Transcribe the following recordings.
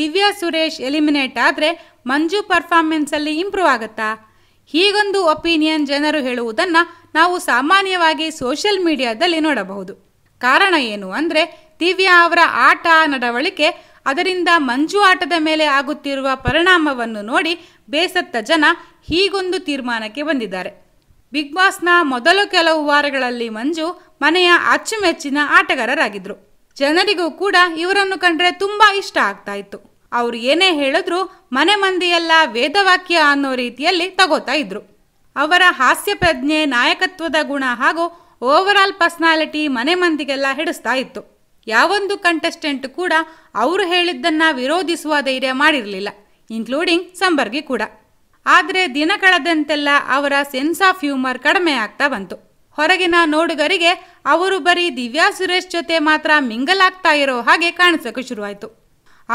Divya Suresh eliminate ಆದರೆ ಮಂಜು ಪರ್ಫಾರ್ಮೆನ್ಸಲ್ಲಿ improve ಆಗುತ್ತಾ ಹೀಗೊಂದು ಒಪಿನಿಯನ್ ಜನರು ಹೇಳುವುದನ್ನು ನಾವು ಸಾಮಾನ್ಯವಾಗಿ ಸೋಷಿಯಲ್ ಮೀಡಿಯಾದಲ್ಲಿ ನೋಡಬಹುದು ಕಾರಣ ಏನು ಅಂದರೆ ದಿವ್ಯಾ ಅವರ ಆಟ ನಡವಳಿಕೆ ಅದರಿಂದ ಮಂಜು ಆಟದ ಮೇಲೆ ಆಗುತ್ತಿರುವ ಪರಿಣಾಮವನ್ನು ನೋಡಿ ಬೇಸತ್ತ ಜನ ಹೀಗೊಂದು ತೀರ್ಮಾನಕ್ಕೆ ಬಂದಿದ್ದಾರೆ ಬಿಗ್ ಬಾಸ್ನ ಮೊದಲು ಕೆಲವು ವಾರಗಳಲ್ಲಿ ಮಂಜು ಮನೆಯ ಅಚ್ಚುಮೆಚ್ಚಿನ ಆಟಗಾರರಾಗಿದ್ದರು ಜನರಿಗೂ ಕೂಡ ಇವರನ್ನು ಕಂಡ್ರೆ ತುಂಬ ಇಷ್ಟ ಆಗ್ತಾ ಇತ್ತು ಅವರು ಏನೇ ಹೇಳಿದ್ರು ಮನೆ ಮಂದಿಯೆಲ್ಲ ವೇದವಾಕ್ಯ ಅನ್ನೋ ರೀತಿಯಲ್ಲಿ ತಗೋತಾ ಇದ್ರು ಅವರ ಹಾಸ್ಯ ಪ್ರಜ್ಞೆ ನಾಯಕತ್ವದ ಗುಣ ಹಾಗೂ ಓವರ್ ಆಲ್ ಪರ್ಸ್ನಾಲಿಟಿ ಮನೆ ಮಂದಿಗೆಲ್ಲ ಹಿಡಿಸ್ತಾ ಇತ್ತು ಯಾವೊಂದು ಕಂಟೆಸ್ಟೆಂಟ್ ಕೂಡ ಅವರು ಹೇಳಿದ್ದನ್ನ ವಿರೋಧಿಸುವ ಧೈರ್ಯ ಮಾಡಿರಲಿಲ್ಲ ಇನ್ಕ್ಲೂಡಿಂಗ್ ಸಂಬರ್ಗಿ ಕೂಡ ಆದರೆ ದಿನ ಕಳೆದಂತೆಲ್ಲ ಅವರ ಸೆನ್ಸ್ ಆಫ್ ಹ್ಯೂಮರ್ ಕಡಿಮೆ ಆಗ್ತಾ ಬಂತು ಹೊರಗಿನ ನೋಡುಗರಿಗೆ ಅವರು ಬರೀ ದಿವ್ಯಾ ಸುರೇಶ್ ಜೊತೆ ಮಾತ್ರ ಮಿಂಗಲಾಗ್ತಾ ಇರೋ ಹಾಗೆ ಕಾಣಿಸೋಕೆ ಶುರುವಾಯಿತು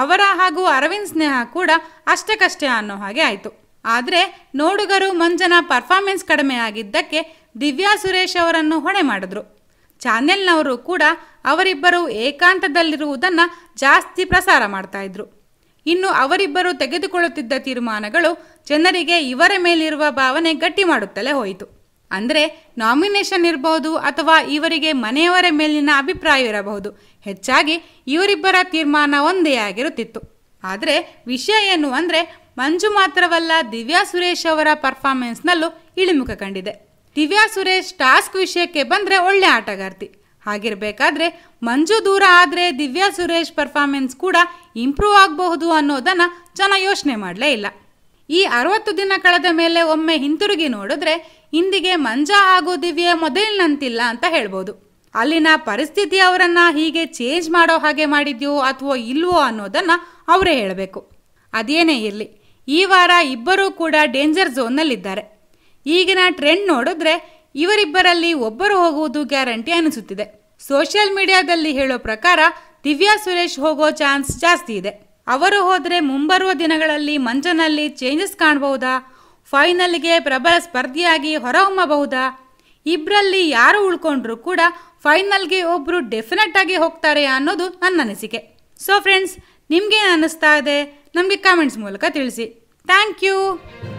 ಅವರ ಹಾಗೂ ಅರವಿಂದ್ ಸ್ನೇಹ ಕೂಡ ಅಷ್ಟಕ್ಕಷ್ಟೇ ಅನ್ನೋ ಹಾಗೆ ಆಯಿತು ಆದರೆ ನೋಡುಗರು ಮಂಜನ ಪರ್ಫಾರ್ಮೆನ್ಸ್ ಕಡಿಮೆ ಆಗಿದ್ದಕ್ಕೆ ದಿವ್ಯಾ ಸುರೇಶ್ ಅವರನ್ನು ಹೊಣೆ ಮಾಡಿದ್ರು ಚಾನೆಲ್ನವರು ಕೂಡ ಅವರಿಬ್ಬರು ಏಕಾಂತದಲ್ಲಿರುವುದನ್ನು ಜಾಸ್ತಿ ಪ್ರಸಾರ ಮಾಡ್ತಾ ಇದ್ರು ಇನ್ನು ಅವರಿಬ್ಬರು ತೆಗೆದುಕೊಳ್ಳುತ್ತಿದ್ದ ತೀರ್ಮಾನಗಳು ಜನರಿಗೆ ಇವರ ಮೇಲಿರುವ ಭಾವನೆ ಗಟ್ಟಿ ಮಾಡುತ್ತಲೇ ಹೋಯಿತು ಅಂದರೆ ನಾಮಿನೇಷನ್ ಇರಬಹುದು ಅಥವಾ ಇವರಿಗೆ ಮನೆಯವರ ಮೇಲಿನ ಅಭಿಪ್ರಾಯ ಇರಬಹುದು ಹೆಚ್ಚಾಗಿ ಇವರಿಬ್ಬರ ತೀರ್ಮಾನ ಒಂದೇ ಆಗಿರುತ್ತಿತ್ತು ಆದರೆ ವಿಷಯ ಏನು ಅಂದರೆ ಮಂಜು ಮಾತ್ರವಲ್ಲ ದಿವ್ಯಾ ಸುರೇಶ್ ಅವರ ಪರ್ಫಾರ್ಮೆನ್ಸ್ನಲ್ಲೂ ಇಳಿಮುಖ ಕಂಡಿದೆ ದಿವ್ಯಾ ಸುರೇಶ್ ಟಾಸ್ಕ್ ವಿಷಯಕ್ಕೆ ಬಂದರೆ ಒಳ್ಳೆ ಆಟಗಾರ್ತಿ ಹಾಗಿರಬೇಕಾದ್ರೆ ಮಂಜು ದೂರ ಆದರೆ ದಿವ್ಯಾ ಸುರೇಶ್ ಪರ್ಫಾರ್ಮೆನ್ಸ್ ಕೂಡ ಇಂಪ್ರೂವ್ ಆಗಬಹುದು ಅನ್ನೋದನ್ನು ಜನ ಯೋಚನೆ ಮಾಡಲೇ ಇಲ್ಲ ಈ ಅರವತ್ತು ದಿನ ಕಳೆದ ಮೇಲೆ ಒಮ್ಮೆ ಹಿಂತಿರುಗಿ ನೋಡಿದ್ರೆ ಇಂದಿಗೆ ಮಂಜ ಹಾಗೂ ದಿವ್ಯ ಮೊದಲಿನಂತಿಲ್ಲ ಅಂತ ಹೇಳ್ಬೋದು ಅಲ್ಲಿನ ಪರಿಸ್ಥಿತಿ ಅವರನ್ನು ಹೀಗೆ ಚೇಂಜ್ ಮಾಡೋ ಹಾಗೆ ಮಾಡಿದ್ಯೋ ಅಥವಾ ಇಲ್ವೋ ಅನ್ನೋದನ್ನು ಅವರೇ ಹೇಳಬೇಕು ಅದೇನೇ ಇರಲಿ ಈ ವಾರ ಇಬ್ಬರೂ ಕೂಡ ಡೇಂಜರ್ ಝೋನ್ನಲ್ಲಿದ್ದಾರೆ ಈಗಿನ ಟ್ರೆಂಡ್ ನೋಡಿದ್ರೆ ಇವರಿಬ್ಬರಲ್ಲಿ ಒಬ್ಬರು ಹೋಗುವುದು ಗ್ಯಾರಂಟಿ ಅನಿಸುತ್ತಿದೆ ಸೋಷಿಯಲ್ ಮೀಡಿಯಾದಲ್ಲಿ ಹೇಳೋ ಪ್ರಕಾರ ದಿವ್ಯಾ ಸುರೇಶ್ ಹೋಗೋ ಚಾನ್ಸ್ ಜಾಸ್ತಿ ಇದೆ ಅವರು ಹೋದರೆ ಮುಂಬರುವ ದಿನಗಳಲ್ಲಿ ಮಂಜನಲ್ಲಿ ಚೇಂಜಸ್ ಕಾಣಬಹುದಾ ಫೈನಲ್ಗೆ ಪ್ರಬಲ ಸ್ಪರ್ಧಿಯಾಗಿ ಹೊರಹೊಮ್ಮಬಹುದಾ ಇಬ್ಬರಲ್ಲಿ ಯಾರು ಉಳ್ಕೊಂಡ್ರು ಕೂಡ ಫೈನಲ್ಗೆ ಒಬ್ಬರು ಡೆಫಿನೆಟ್ ಆಗಿ ಹೋಗ್ತಾರೆ ಅನ್ನೋದು ನನ್ನ ಅನಿಸಿಕೆ ಸೊ ಫ್ರೆಂಡ್ಸ್ ನಿಮಗೇನು ಅನ್ನಿಸ್ತಾ ಇದೆ ನಮಗೆ ಕಾಮೆಂಟ್ಸ್ ಮೂಲಕ ತಿಳಿಸಿ ಥ್ಯಾಂಕ್ ಯು